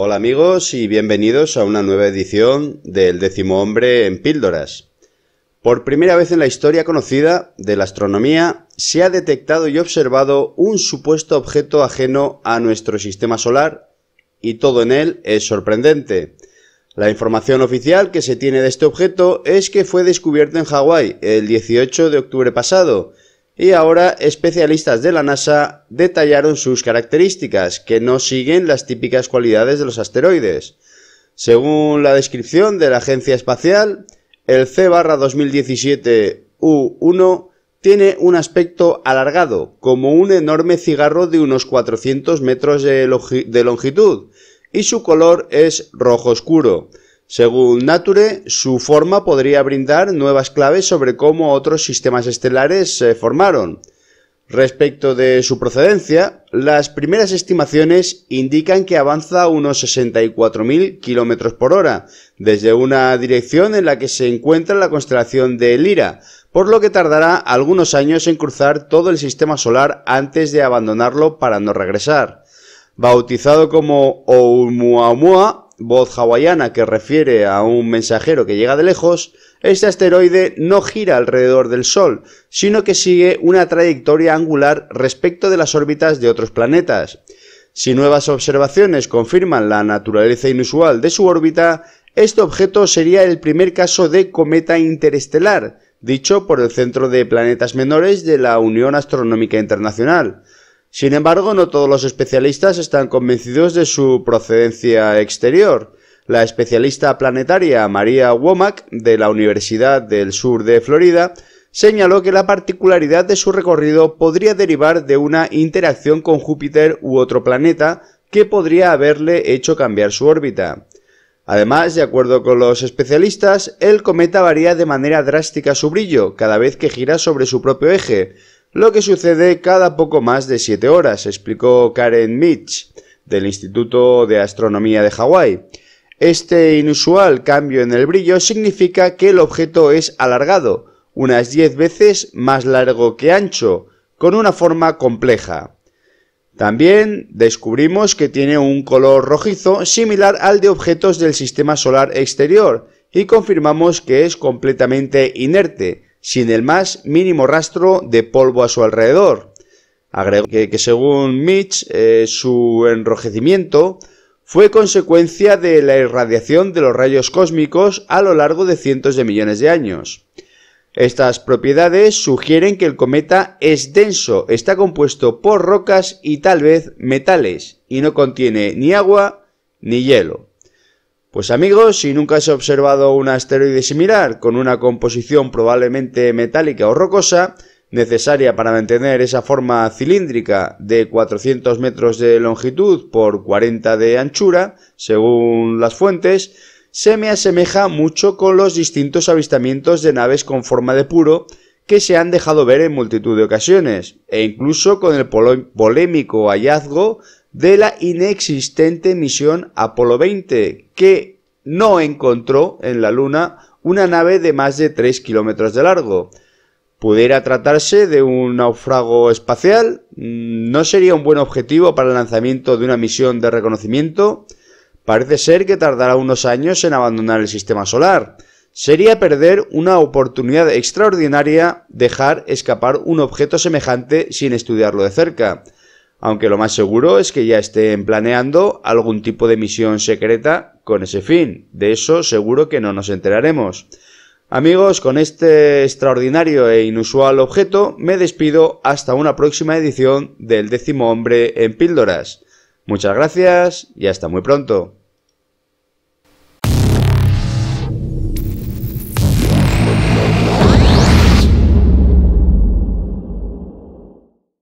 Hola amigos y bienvenidos a una nueva edición del décimo hombre en píldoras. Por primera vez en la historia conocida de la astronomía se ha detectado y observado un supuesto objeto ajeno a nuestro sistema solar y todo en él es sorprendente. La información oficial que se tiene de este objeto es que fue descubierto en Hawái el 18 de octubre pasado y ahora especialistas de la NASA detallaron sus características, que no siguen las típicas cualidades de los asteroides. Según la descripción de la Agencia Espacial, el C 2017 U1 tiene un aspecto alargado, como un enorme cigarro de unos 400 metros de, longitud, y su color es rojo oscuro. Según Nature, su forma podría brindar nuevas claves sobre cómo otros sistemas estelares se formaron. Respecto de su procedencia, las primeras estimaciones indican que avanza unos 64.000 km por hora, desde una dirección en la que se encuentra la constelación de Lira, por lo que tardará algunos años en cruzar todo el sistema solar antes de abandonarlo para no regresar. Bautizado como Oumuamua, voz hawaiana que refiere a un mensajero que llega de lejos, este asteroide no gira alrededor del Sol, sino que sigue una trayectoria angular respecto de las órbitas de otros planetas. Si nuevas observaciones confirman la naturaleza inusual de su órbita, este objeto sería el primer caso de cometa interestelar, dicho por el Centro de Planetas Menores de la Unión Astronómica Internacional. Sin embargo, no todos los especialistas están convencidos de su procedencia exterior. La especialista planetaria María Womack, de la Universidad del Sur de Florida, señaló que la particularidad de su recorrido podría derivar de una interacción con Júpiter u otro planeta que podría haberle hecho cambiar su órbita. Además, de acuerdo con los especialistas, el cometa varía de manera drástica su brillo cada vez que gira sobre su propio eje, lo que sucede cada poco más de 7 horas, explicó Karen Mitch del Instituto de Astronomía de Hawái. Este inusual cambio en el brillo significa que el objeto es alargado, unas 10 veces más largo que ancho, con una forma compleja. También descubrimos que tiene un color rojizo similar al de objetos del sistema solar exterior y confirmamos que es completamente inerte, sin el más mínimo rastro de polvo a su alrededor. Agregó que, según Mitch, eh, su enrojecimiento fue consecuencia de la irradiación de los rayos cósmicos a lo largo de cientos de millones de años. Estas propiedades sugieren que el cometa es denso, está compuesto por rocas y tal vez metales, y no contiene ni agua ni hielo. Pues amigos, si nunca has observado un asteroide similar, con una composición probablemente metálica o rocosa, necesaria para mantener esa forma cilíndrica de 400 metros de longitud por 40 de anchura, según las fuentes, se me asemeja mucho con los distintos avistamientos de naves con forma de puro que se han dejado ver en multitud de ocasiones, e incluso con el polémico hallazgo de la inexistente misión Apolo 20, que no encontró en la Luna una nave de más de 3 kilómetros de largo. ¿Pudiera tratarse de un naufrago espacial? Mm, ¿No sería un buen objetivo para el lanzamiento de una misión de reconocimiento? Parece ser que tardará unos años en abandonar el sistema solar. Sería perder una oportunidad extraordinaria dejar escapar un objeto semejante sin estudiarlo de cerca aunque lo más seguro es que ya estén planeando algún tipo de misión secreta con ese fin. De eso seguro que no nos enteraremos. Amigos, con este extraordinario e inusual objeto me despido hasta una próxima edición del décimo hombre en píldoras. Muchas gracias y hasta muy pronto.